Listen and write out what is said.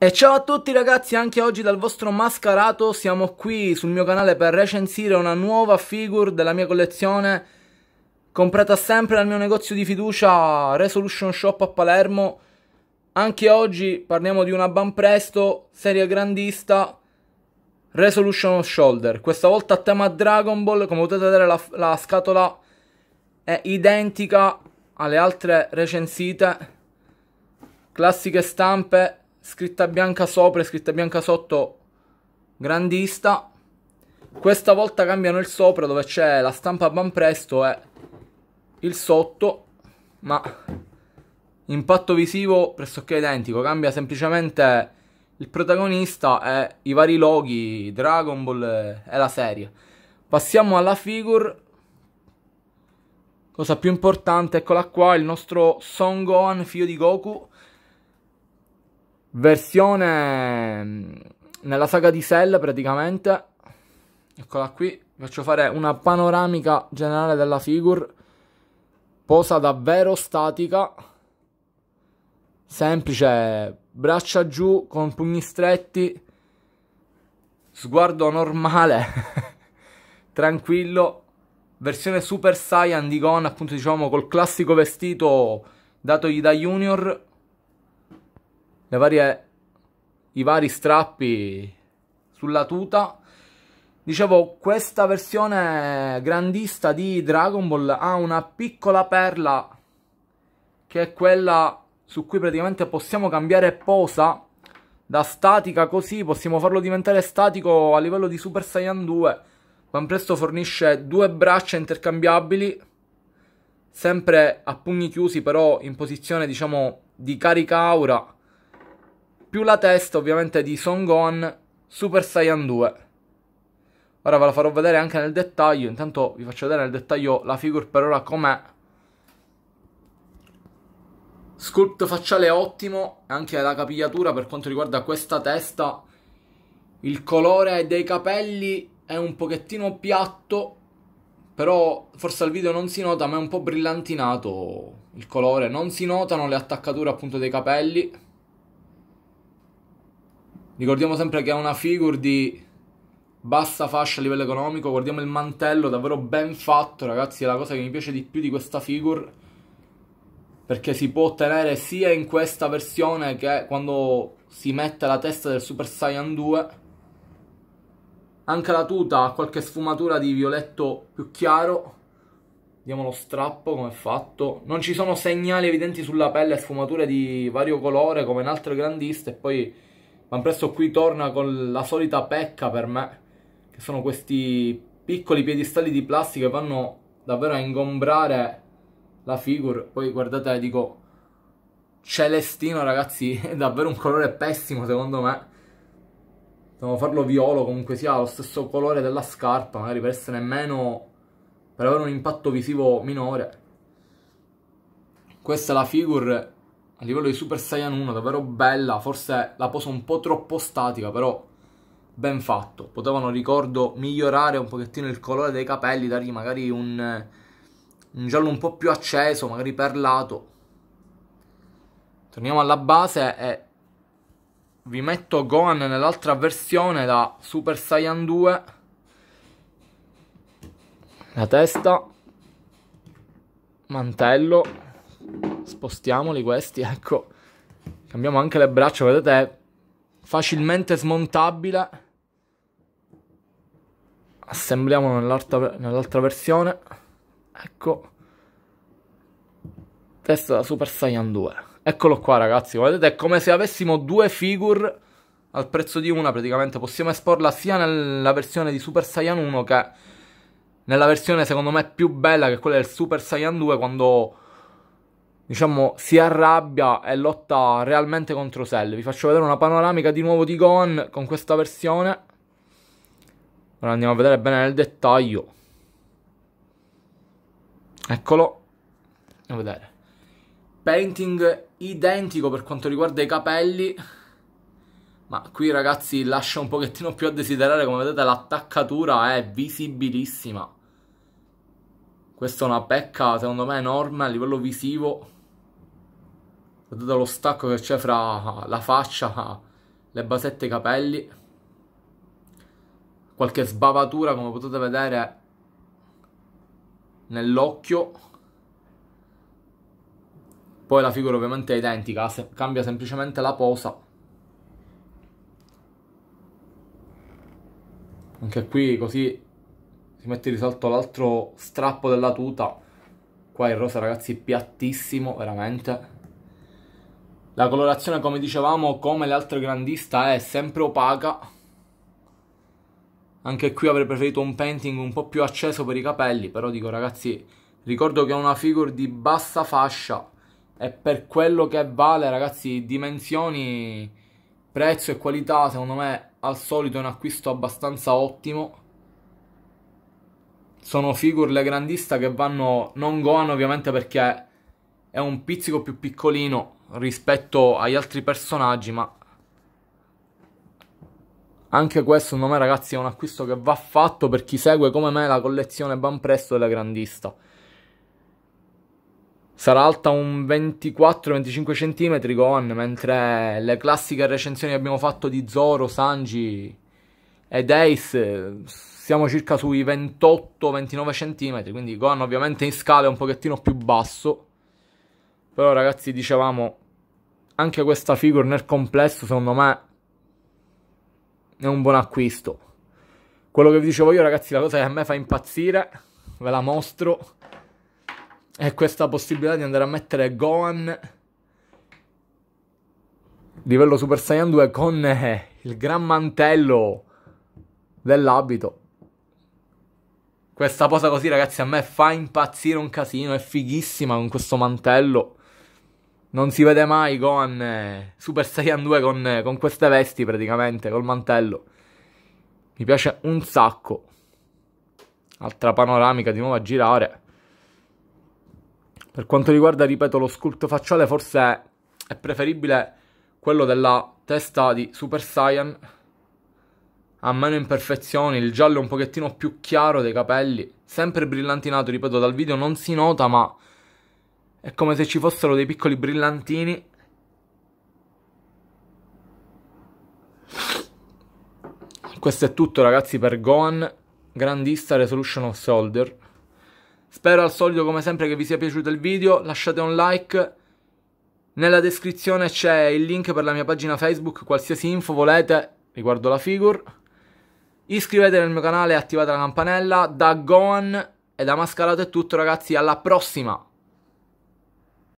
E ciao a tutti ragazzi, anche oggi dal vostro mascarato siamo qui sul mio canale per recensire una nuova figure della mia collezione comprata sempre dal mio negozio di fiducia Resolution Shop a Palermo. Anche oggi parliamo di una Banpresto, serie grandista, Resolution Shoulder. Questa volta a tema Dragon Ball, come potete vedere la, la scatola è identica alle altre recensite, classiche stampe scritta bianca sopra e scritta bianca sotto grandista. Questa volta cambiano il sopra dove c'è la stampa ben presto e eh. il sotto, ma impatto visivo pressoché identico, cambia semplicemente il protagonista e i vari loghi, Dragon Ball e la serie. Passiamo alla figure. Cosa più importante, eccola qua, il nostro Son Gohan, figlio di Goku versione mm, nella saga di Cell praticamente. Eccola qui, vi faccio fare una panoramica generale della figure. Posa davvero statica, semplice, braccia giù con pugni stretti, sguardo normale, tranquillo. Versione Super Saiyan di Gon, appunto diciamo col classico vestito datogli da Junior varie, i vari strappi sulla tuta. Dicevo, questa versione grandista di Dragon Ball ha una piccola perla che è quella su cui praticamente possiamo cambiare posa da statica così, possiamo farlo diventare statico a livello di Super Saiyan 2. Van presto fornisce due braccia intercambiabili, sempre a pugni chiusi però in posizione diciamo di carica aura più la testa ovviamente di Son Gohan Super Saiyan 2. Ora ve la farò vedere anche nel dettaglio, intanto vi faccio vedere nel dettaglio la figure per ora com'è. Sculpt facciale ottimo, anche la capigliatura per quanto riguarda questa testa. Il colore dei capelli è un pochettino piatto, però forse al video non si nota, ma è un po' brillantinato il colore. Non si notano le attaccature appunto dei capelli. Ricordiamo sempre che è una figure di bassa fascia a livello economico, guardiamo il mantello davvero ben fatto, ragazzi, è la cosa che mi piace di più di questa figure perché si può ottenere sia in questa versione che quando si mette la testa del Super Saiyan 2. Anche la tuta ha qualche sfumatura di violetto più chiaro. Vediamo lo strappo come è fatto. Non ci sono segnali evidenti sulla pelle, sfumature di vario colore come in altre grandiste e poi ma presto qui torna con la solita pecca per me, che sono questi piccoli piedistalli di plastica che vanno davvero a ingombrare la figure. Poi guardate, dico, celestino ragazzi, è davvero un colore pessimo secondo me. Dobbiamo farlo violo, comunque sia lo stesso colore della scarpa, magari per essere meno... per avere un impatto visivo minore. Questa è la figure a livello di Super Saiyan 1 davvero bella, forse la posa un po' troppo statica, però ben fatto. Potevano, ricordo, migliorare un pochettino il colore dei capelli, dargli magari un, un giallo un po' più acceso, magari perlato. Torniamo alla base e vi metto Gohan nell'altra versione da Super Saiyan 2. La testa, mantello Spostiamoli questi, ecco. Cambiamo anche le braccia, vedete, è facilmente smontabile. Assembliamo nell'altra, nell'altra versione. Ecco. Testa da Super Saiyan 2. Eccolo qua ragazzi, vedete, è come se avessimo due figure al prezzo di una praticamente. Possiamo esporla sia nella versione di Super Saiyan 1 che nella versione secondo me più bella che quella del Super Saiyan 2 quando diciamo, si arrabbia e lotta realmente contro Cell. Vi faccio vedere una panoramica di nuovo di Gohan con questa versione. Ora andiamo a vedere bene nel dettaglio. Eccolo. Andiamo a vedere. Painting identico per quanto riguarda i capelli. Ma qui ragazzi lascia un pochettino più a desiderare, come vedete l'attaccatura è visibilissima. Questa è una pecca secondo me enorme a livello visivo. Guardate lo stacco che c'è fra la faccia, le basette e i capelli. Qualche sbavatura, come potete vedere, nell'occhio. Poi la figura ovviamente è identica, se cambia semplicemente la posa. Anche qui così si mette in risalto l'altro strappo della tuta. Qua il rosa ragazzi è piattissimo, veramente. La colorazione, come dicevamo, come l'altro grandista, è sempre opaca. Anche qui avrei preferito un painting un po' più acceso per i capelli, però dico ragazzi, ricordo che è una figure di bassa fascia e per quello che vale, ragazzi, dimensioni, prezzo e qualità, secondo me, al solito è un acquisto abbastanza ottimo sono figure le grandista che vanno non Gohan ovviamente perché è un pizzico più piccolino rispetto agli altri personaggi, ma anche questo, secondo me, ragazzi, è un acquisto che va fatto per chi segue come me la collezione Banpresto della grandista. Sarà alta un 24-25 cm con, mentre le classiche recensioni che abbiamo fatto di Zoro, Sanji ed Ace siamo circa sui 28-29 cm, quindi con ovviamente in scala è un pochettino più basso. Però ragazzi, dicevamo, anche questa figure nel complesso, secondo me, è un buon acquisto. Quello che vi dicevo io, ragazzi, la cosa che a me fa impazzire, ve la mostro, è questa possibilità di andare a mettere Gohan livello Super Saiyan 2 con eh, il gran mantello dell'abito. Questa cosa così, ragazzi, a me fa impazzire un casino, è fighissima con questo mantello non si vede mai Gohan eh, Super Saiyan 2 con, eh, con, queste vesti praticamente, col mantello. Mi piace un sacco. Altra panoramica di nuovo a girare. Per quanto riguarda, ripeto, lo sculpto facciale, forse è preferibile quello della testa di Super Saiyan. Ha meno imperfezioni, il giallo è un pochettino più chiaro dei capelli. Sempre brillantinato, ripeto, dal video non si nota, ma è come se ci fossero dei piccoli brillantini. Questo è tutto ragazzi per Gohan, grandista Resolution of Soldier. Spero al solito come sempre che vi sia piaciuto il video, lasciate un like. Nella descrizione c'è il link per la mia pagina Facebook, qualsiasi info volete riguardo la figure. Iscrivetevi al mio canale e attivate la campanella. Da Gohan e da Mascarato è tutto ragazzi, alla prossima!